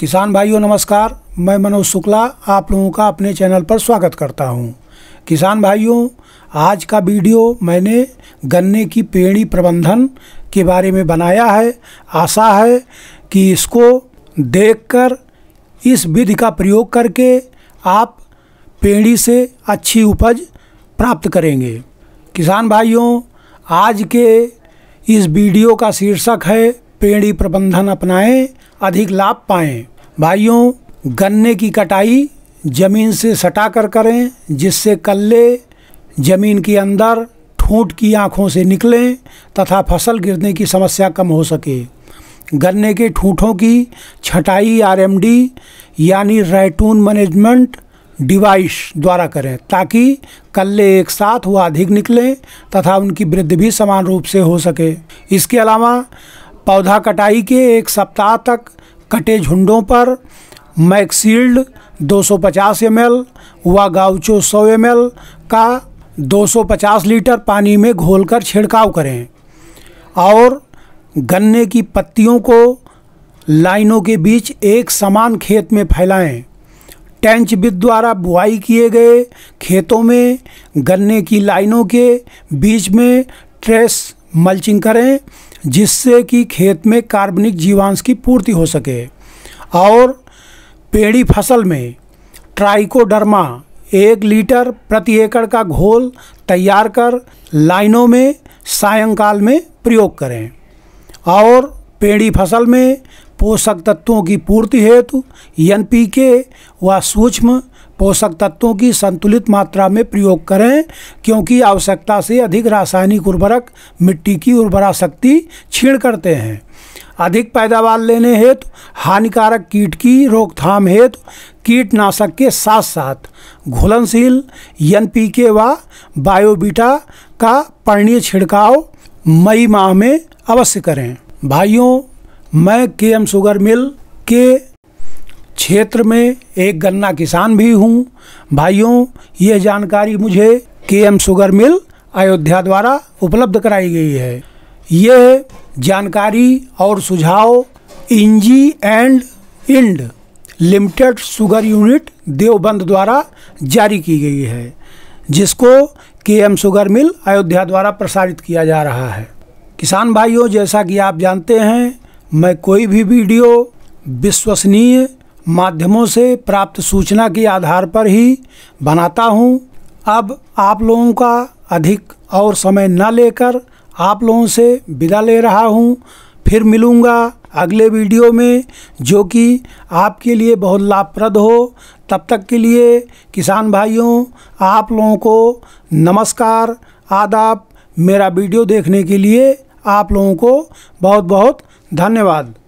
किसान भाइयों नमस्कार मैं मनोज शुक्ला आप लोगों का अपने चैनल पर स्वागत करता हूं। किसान भाइयों आज का वीडियो मैंने गन्ने की पेड़ी प्रबंधन के बारे में बनाया है आशा है कि इसको देखकर इस विधि का प्रयोग करके आप पेड़ी से अच्छी उपज प्राप्त करेंगे किसान भाइयों आज के इस वीडियो का शीर्षक है पेड़ी प्रबंधन अपनाएं अधिक लाभ पाएं भाइयों गन्ने की कटाई ज़मीन से सटा कर करें जिससे कल्ले ज़मीन के अंदर ठूंठ की आँखों से निकलें तथा फसल गिरने की समस्या कम हो सके गन्ने के ठूठों की छटाई आरएमडी यानी रैटून मैनेजमेंट डिवाइस द्वारा करें ताकि कल्ले एक साथ व अधिक निकलें तथा उनकी वृद्धि भी समान रूप से हो सके इसके अलावा पौधा कटाई के एक सप्ताह तक कटे झुंडों पर मैक्सील्ड 250 एल व गाउचो 100 एल का 250 लीटर पानी में घोलकर छिड़काव करें और गन्ने की पत्तियों को लाइनों के बीच एक समान खेत में फैलाएं टेंच बिद द्वारा बुआई किए गए खेतों में गन्ने की लाइनों के बीच में ट्रेस मल्चिंग करें जिससे कि खेत में कार्बनिक जीवांश की पूर्ति हो सके और पेड़ी फसल में ट्राइकोडर्मा एक लीटर प्रति एकड़ का घोल तैयार कर लाइनों में सायंकाल में प्रयोग करें और पेड़ी फसल में पोषक तत्वों की पूर्ति हेतु एन पी के व सूक्ष्म पोषक तत्वों की संतुलित मात्रा में प्रयोग करें क्योंकि आवश्यकता से अधिक रासायनिक उर्वरक मिट्टी की उर्वरा शक्ति छीण करते हैं अधिक पैदावार लेने हेतु हानिकारक कीट की रोकथाम हेतु कीटनाशक के साथ साथ घुलनशील एन पी के व बायोबीटा का पर्णीय छिड़काव मई माह में अवश्य करें भाइयों मैं के एम शुगर मिल के क्षेत्र में एक गन्ना किसान भी हूँ भाइयों यह जानकारी मुझे के एम शुगर मिल अयोध्या द्वारा उपलब्ध कराई गई है यह जानकारी और सुझाव इंजी एंड इंड लिमिटेड शुगर यूनिट देवबंद द्वारा जारी की गई है जिसको के एम शुगर मिल अयोध्या द्वारा प्रसारित किया जा रहा है किसान भाइयों जैसा कि आप जानते हैं मैं कोई भी वीडियो विश्वसनीय माध्यमों से प्राप्त सूचना के आधार पर ही बनाता हूँ अब आप लोगों का अधिक और समय न लेकर आप लोगों से विदा ले रहा हूँ फिर मिलूँगा अगले वीडियो में जो कि आपके लिए बहुत लाभप्रद हो तब तक के लिए किसान भाइयों आप लोगों को नमस्कार आदाब मेरा वीडियो देखने के लिए आप लोगों को बहुत बहुत धन्यवाद